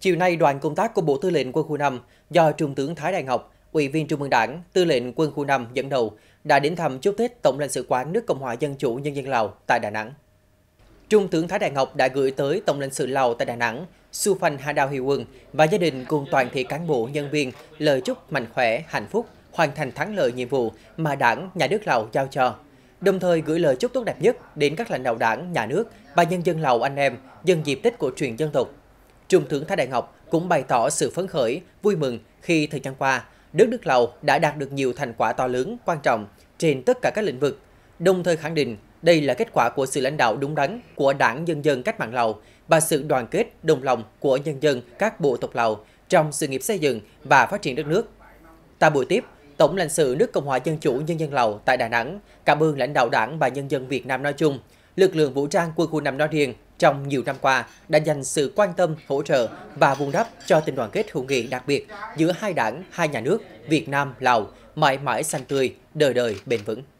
Chiều nay, đoàn công tác của Bộ Tư lệnh Quân khu 5 do Trung tướng Thái Đại Ngọc, Ủy viên Trung ương Đảng, Tư lệnh Quân khu 5 dẫn đầu đã đến thăm chúc Tết Tổng lãnh sự quán nước Cộng hòa Dân chủ Nhân dân Lào tại Đà Nẵng. Trung tướng Thái Đại Ngọc đã gửi tới Tổng lãnh sự Lào tại Đà Nẵng, Su Phan Hà Đào Huy Quân và gia đình cùng toàn thể cán bộ, nhân viên lời chúc mạnh khỏe, hạnh phúc, hoàn thành thắng lợi nhiệm vụ mà Đảng, Nhà nước Lào giao cho. Đồng thời gửi lời chúc tốt đẹp nhất đến các lãnh đạo Đảng, Nhà nước và nhân dân Lào anh em nhân dịp Tết cổ truyền dân tộc Trung tướng Thái Đại Ngọc cũng bày tỏ sự phấn khởi, vui mừng khi thời gian qua, đất nước Lào đã đạt được nhiều thành quả to lớn, quan trọng trên tất cả các lĩnh vực, đồng thời khẳng định đây là kết quả của sự lãnh đạo đúng đắn của Đảng Nhân dân Cách mạng Lào và sự đoàn kết, đồng lòng của nhân dân các bộ tộc Lào trong sự nghiệp xây dựng và phát triển đất nước. Tại buổi tiếp, Tổng lãnh sự nước Cộng hòa Dân chủ Nhân dân Lào tại Đà Nẵng cảm ơn lãnh đạo đảng và nhân dân Việt Nam nói chung, lực lượng vũ trang quân khu 5 nói riêng trong nhiều năm qua đã dành sự quan tâm, hỗ trợ và vun đắp cho tình đoàn kết hữu nghị đặc biệt giữa hai đảng, hai nhà nước Việt Nam-Lào mãi mãi xanh tươi, đời đời bền vững.